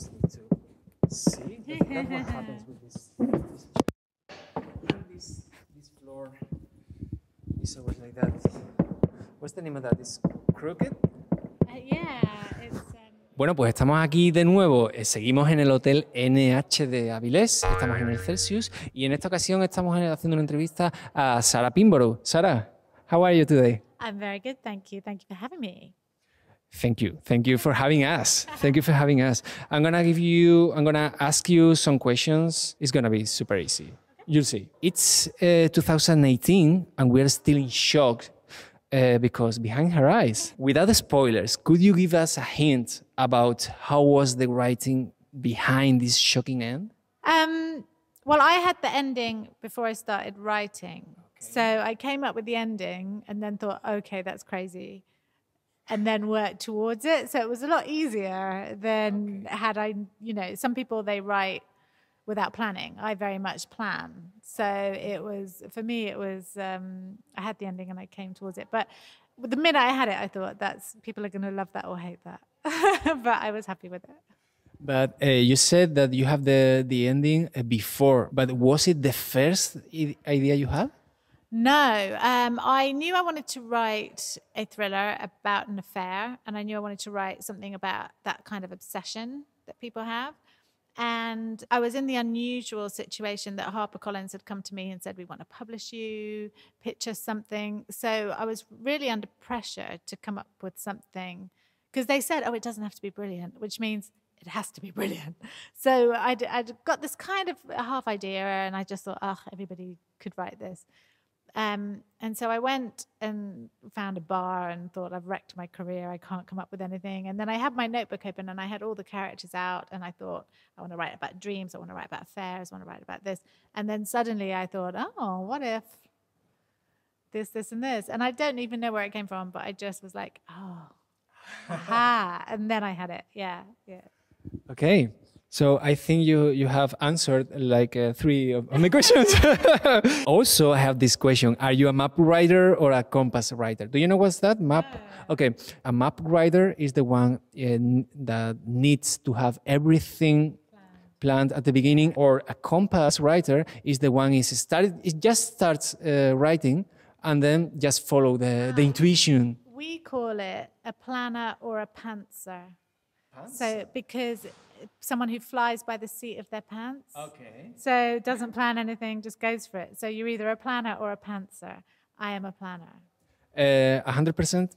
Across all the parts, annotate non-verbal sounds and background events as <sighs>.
just need to see <laughs> what happens with this, this this, floor is always like that. What's the name of that? It's crooked. Uh, yeah, um, Bueno, pues estamos aquí de nuevo, eh, seguimos en el Hotel NH de Avilés, estamos en el Celsius y en esta ocasión estamos eh, haciendo una entrevista a Sara Pimborough. Sara, how are you today? I'm very good, thank you. Thank you for having me. Thank you. Thank you for having us. Thank you for having us. I'm gonna give you. I'm gonna ask you some questions. It's gonna be super easy. You'll see. It's uh, 2018, and we're still in shock uh, because behind her eyes, without spoilers, could you give us a hint about how was the writing behind this shocking end? Um, well, I had the ending before I started writing. Okay. So I came up with the ending and then thought, okay, that's crazy and then work towards it. So it was a lot easier than okay. had I, you know, some people they write without planning. I very much plan. So it was, for me, it was, um, I had the ending and I came towards it. But the minute I had it, I thought that's, people are going to love that or hate that. <laughs> but I was happy with it. But uh, you said that you have the the ending eh, before. But was it the first idea you had? No, um, I knew I wanted to write a thriller about an affair, and I knew I wanted to write something about that kind of obsession that people have. And I was in the unusual situation that HarperCollins had come to me and said, We want to publish you, pitch us something. So I was really under pressure to come up with something because they said, Oh, it doesn't have to be brilliant, which means it has to be <laughs> brilliant. So I'd, I'd got this kind of half idea, and I just thought, Oh, everybody could write this. Um, and so I went and found a bar and thought, I've wrecked my career. I can't come up with anything. And then I had my notebook open and I had all the characters out. And I thought, I want to write about dreams. I want to write about affairs. I want to write about this. And then suddenly I thought, oh, what if this, this, and this? And I don't even know where it came from, but I just was like, oh, aha. <laughs> and then I had it. Yeah. Yeah. Okay. So I think you you have answered like uh, three of my questions. <laughs> also, I have this question: Are you a map writer or a compass writer? Do you know what's that map? Okay, a map writer is the one in, uh, that needs to have everything planned at the beginning, or a compass writer is the one is started. It just starts uh, writing and then just follow the ah. the intuition. We call it a planner or a pantser. pantser. So because someone who flies by the seat of their pants. Okay. So doesn't plan anything, just goes for it. So you're either a planner or a pantser. I am a planner. Eh, a 100%? 100%.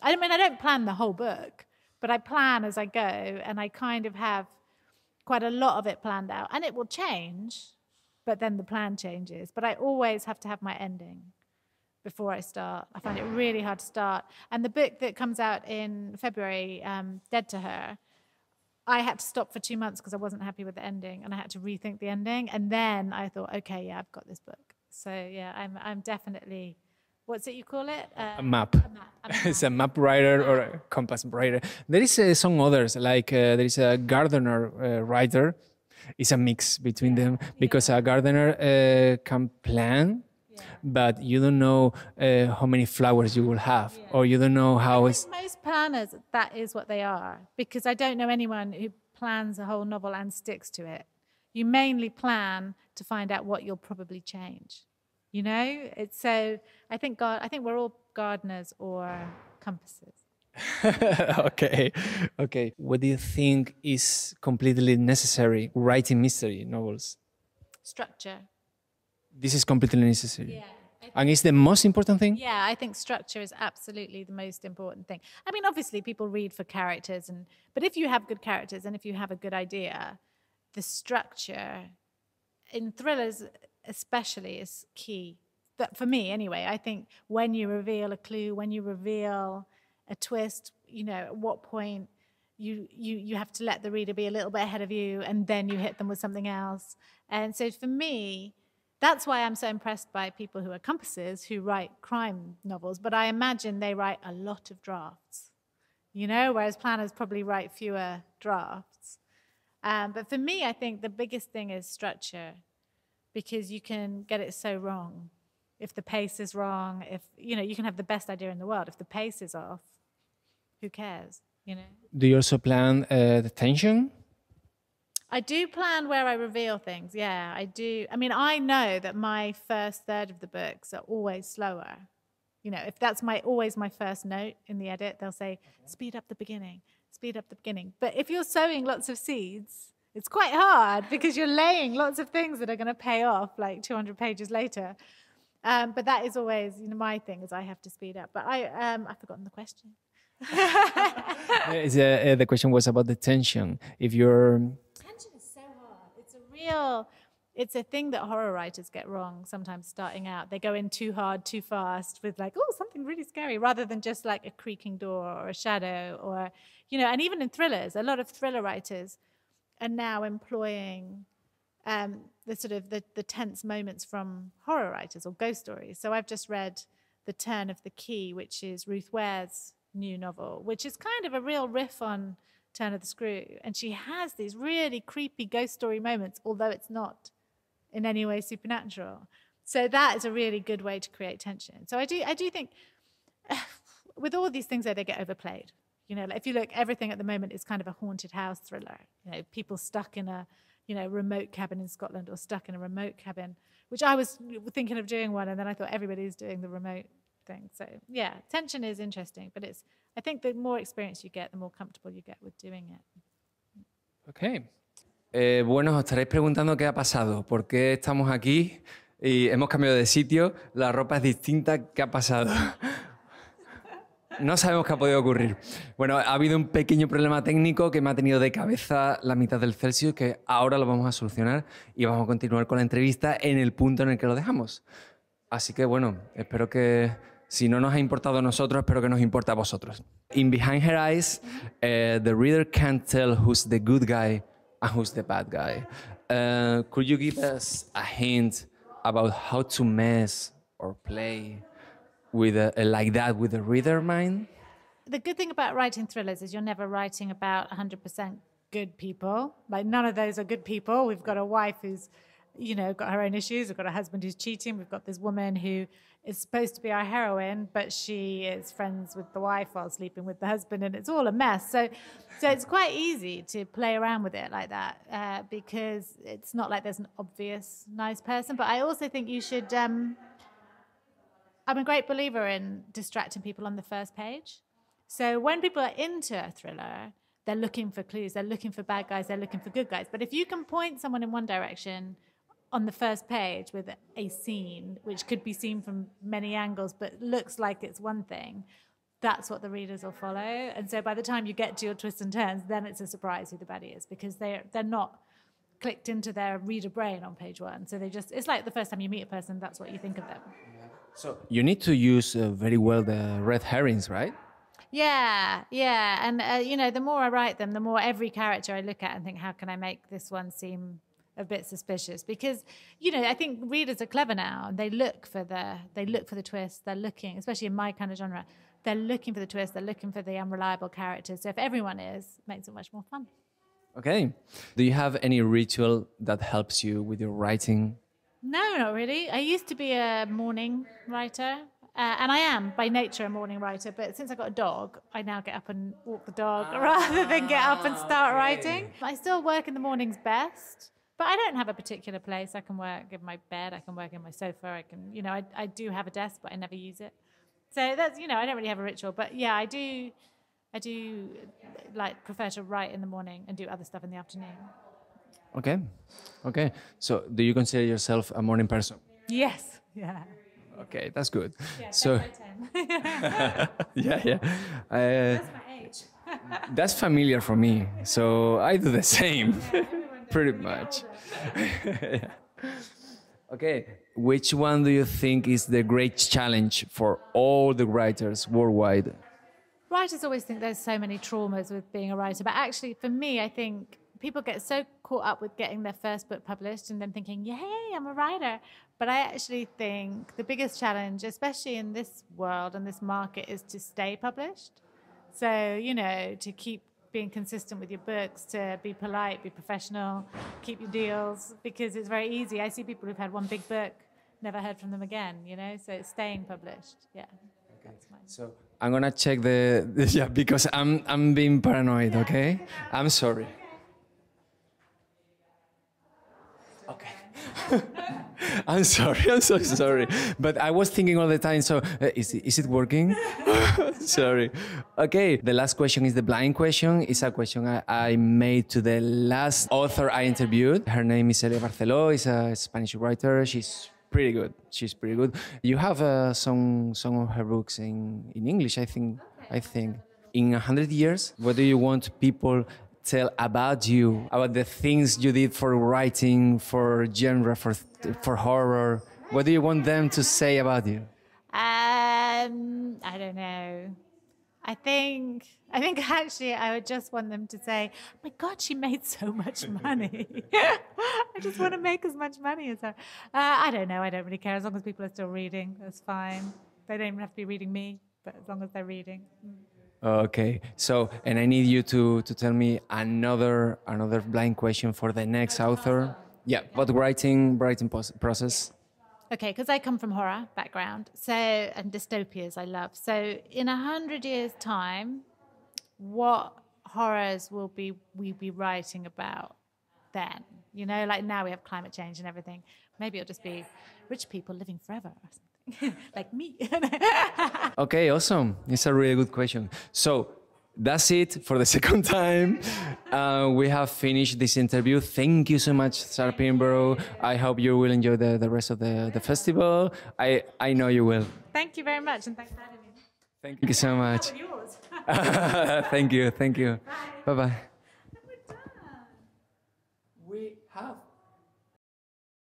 I mean, I don't plan the whole book, but I plan as I go, and I kind of have quite a lot of it planned out. And it will change, but then the plan changes. But I always have to have my ending before I start. I find it really hard to start. And the book that comes out in February, um, Dead to Her, I had to stop for two months because I wasn't happy with the ending, and I had to rethink the ending. And then I thought, okay, yeah, I've got this book. So yeah, I'm I'm definitely. What's it you call it? Uh, a, map. a map. <laughs> it's a map writer or a compass writer. There is uh, some others like uh, there is a gardener uh, writer. It's a mix between yeah. them because yeah. a gardener uh, can plan but you don't know uh, how many flowers you will have, yeah. or you don't know how it's. Most planners, that is what they are, because I don't know anyone who plans a whole novel and sticks to it. You mainly plan to find out what you'll probably change. You know, it's so. I think God. I think we're all gardeners or compasses. <laughs> okay, okay. What do you think is completely necessary writing mystery novels? Structure this is completely necessary. Yeah and it's the most important thing yeah i think structure is absolutely the most important thing i mean obviously people read for characters and but if you have good characters and if you have a good idea the structure in thrillers especially is key that for me anyway i think when you reveal a clue when you reveal a twist you know at what point you you you have to let the reader be a little bit ahead of you and then you hit them with something else and so for me that's why I'm so impressed by people who are compasses who write crime novels, but I imagine they write a lot of drafts, you know, whereas planners probably write fewer drafts. Um, but for me, I think the biggest thing is structure because you can get it so wrong. If the pace is wrong, if, you know, you can have the best idea in the world. If the pace is off, who cares, you know? Do you also plan uh, the tension? I do plan where I reveal things. Yeah, I do. I mean, I know that my first third of the books are always slower. You know, if that's my always my first note in the edit, they'll say mm-hmm. speed up the beginning, speed up the beginning. But if you're sowing lots of seeds, it's quite hard because you're laying lots of things that are going to pay off like 200 pages later. Um, but that is always, you know, my thing is I have to speed up. But I, um, I've forgotten the question. the, <laughs> <laughs> uh, uh, the question was about the tension. If you're real it's a thing that horror writers get wrong sometimes starting out. They go in too hard, too fast with like, oh, something really scary, rather than just like a creaking door or a shadow or, you know, and even in thrillers, a lot of thriller writers are now employing um, the sort of the, the tense moments from horror writers or ghost stories. So I've just read The Turn of the Key, which is Ruth Ware's new novel, which is kind of a real riff on turn of the screw. And she has these really creepy ghost story moments, although it's not in any way supernatural. So that is a really good way to create tension. So I do, I do think <sighs> with all these things, though, they get overplayed. You know, like if you look, everything at the moment is kind of a haunted house thriller. You know, people stuck in a, you know, remote cabin in Scotland or stuck in a remote cabin, which I was thinking of doing one, and then I thought everybody's doing the remote thing. So yeah, tension is interesting, but it's I think the more experience you get, the more comfortable eh, bueno, os estaréis preguntando qué ha pasado, por qué estamos aquí y hemos cambiado de sitio, la ropa es distinta, ¿qué ha pasado? <laughs> No sabemos qué ha podido ocurrir. Bueno, ha habido un pequeño problema técnico que me ha tenido de cabeza la mitad del Celsius, que ahora lo vamos a solucionar y vamos a continuar con la entrevista en el punto en el que lo dejamos. Así que bueno, espero que Si no nos ha importado a nosotros, espero que nos importe a vosotros. In Behind Her Eyes, uh, the reader can't tell who's the good guy and who's the bad guy. Uh, could you give us a hint about how to mess or play with a, eh, a, like that with the reader mind? The good thing about writing thrillers is you're never writing about 100% good people. Like none of those are good people. We've got a wife who's, you know, got her own issues. We've got a husband who's cheating. We've got this woman who is supposed to be our heroine, but she is friends with the wife while sleeping with the husband, and it's all a mess. So, so it's quite easy to play around with it like that uh, because it's not like there's an obvious nice person. But I also think you should. Um, I'm a great believer in distracting people on the first page. So when people are into a thriller, they're looking for clues, they're looking for bad guys, they're looking for good guys. But if you can point someone in one direction on the first page with a scene, which could be seen from many angles, but looks like it's one thing, that's what the readers will follow. And so by the time you get to your twists and turns, then it's a surprise who the baddie is because they're they're not clicked into their reader brain on page one. So they just it's like the first time you meet a person, that's what you think of them. So you need to use uh, very well the red herrings, right? Yeah, yeah, and uh, you know, the more I write them, the more every character I look at and think, how can I make this one seem a bit suspicious because you know I think readers are clever now and they look for the they look for the twist they're looking especially in my kind of genre they're looking for the twist they're looking for the unreliable characters so if everyone is it makes it much more fun okay do you have any ritual that helps you with your writing no not really I used to be a morning writer uh, and I am by nature a morning writer, but since I got a dog, I now get up and walk the dog ah, <laughs> rather than get up and start okay. writing. I still work in the mornings best. But I don't have a particular place. I can work in my bed. I can work in my sofa. I can, you know, I, I do have a desk, but I never use it. So that's, you know, I don't really have a ritual. But yeah, I do, I do like prefer to write in the morning and do other stuff in the afternoon. Okay. Okay. So do you consider yourself a morning person? Yes. Yeah. Okay, that's good. Yeah, so, <laughs> yeah, yeah. Uh, that's my age. that's familiar for me. So I do the same. Yeah pretty much. <laughs> <laughs> Okay, which one do you think is the great challenge for all the writers worldwide? Writers always think there's so many traumas with being a writer, but actually, for me, I think people get so caught up with getting their first book published and then thinking, yay, I'm a writer. But I actually think the biggest challenge, especially in this world and this market, is to stay published. So, you know, to keep being consistent with your books, to be polite, be professional, keep your deals, because it's very easy. I see people who've had one big book, never heard from them again, you know, so it's staying published. Yeah. Okay. So I'm gonna check the, the <laughs> yeah because I'm I'm being paranoid. Yeah. Okay, I'm sorry. <laughs> I'm sorry. I'm so sorry. But I was thinking all the time. So uh, is is it working? <laughs> sorry. Okay. The last question is the blind question. It's a question I, I made to the last author I interviewed. Her name is Elia Barceló. Is a Spanish writer. She's pretty good. She's pretty good. You have uh, some some of her books in in English. I think. I think. In a hundred years, what do you want people tell about you, about the things you did for writing, for genre, for, for horror? What do you want them to say about you? Um, I don't know. I think I think <laughs> actually I would just want them to say, "My God, she made so much <laughs> money." <laughs> I just want to make as much money as her. Uh, I don't know. I don't really care as long as people are still reading. That's fine. They don't even have to be reading me, but as long as they're reading. Mm. Okay. So, and I need you to to tell me another another blind question for the next author. Yeah, but writing writing process. Okay, because I come from horror background, so and dystopias I love. So, in a hundred years' time, what horrors will be we be writing about then? You know, like now we have climate change and everything. Maybe it'll just be rich people living forever <laughs> like me. <laughs> okay, awesome. It's a really good question. So that's it for the <laughs> second time. Uh, we have finished this interview. Thank you so much, Sarpin, I hope you will enjoy the, the rest of the, the festival. I, I know you will. Thank you very much, and thanks for having me. Thank you so much. thank you, thank you. bye. -bye.